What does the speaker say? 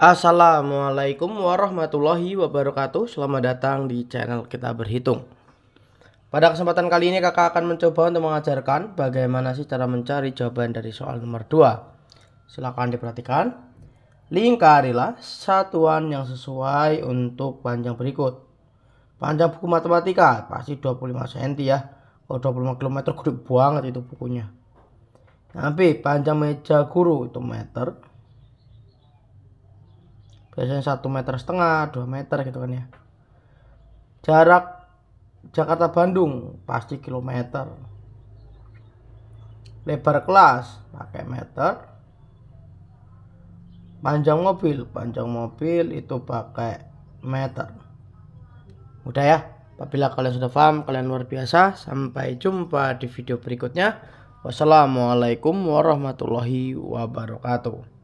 Assalamualaikum warahmatullahi wabarakatuh Selamat datang di channel kita berhitung Pada kesempatan kali ini kakak akan mencoba untuk mengajarkan Bagaimana sih cara mencari jawaban dari soal nomor 2 Silahkan diperhatikan Lingkarilah satuan yang sesuai untuk panjang berikut Panjang buku matematika pasti 25 cm ya Kalau 25 km gede banget itu bukunya Nah panjang meja guru itu meter biasanya satu meter setengah dua meter gitu kan ya jarak Jakarta Bandung pasti kilometer lebar kelas pakai meter panjang mobil panjang mobil itu pakai meter udah ya apabila kalian sudah paham kalian luar biasa sampai jumpa di video berikutnya wassalamualaikum warahmatullahi wabarakatuh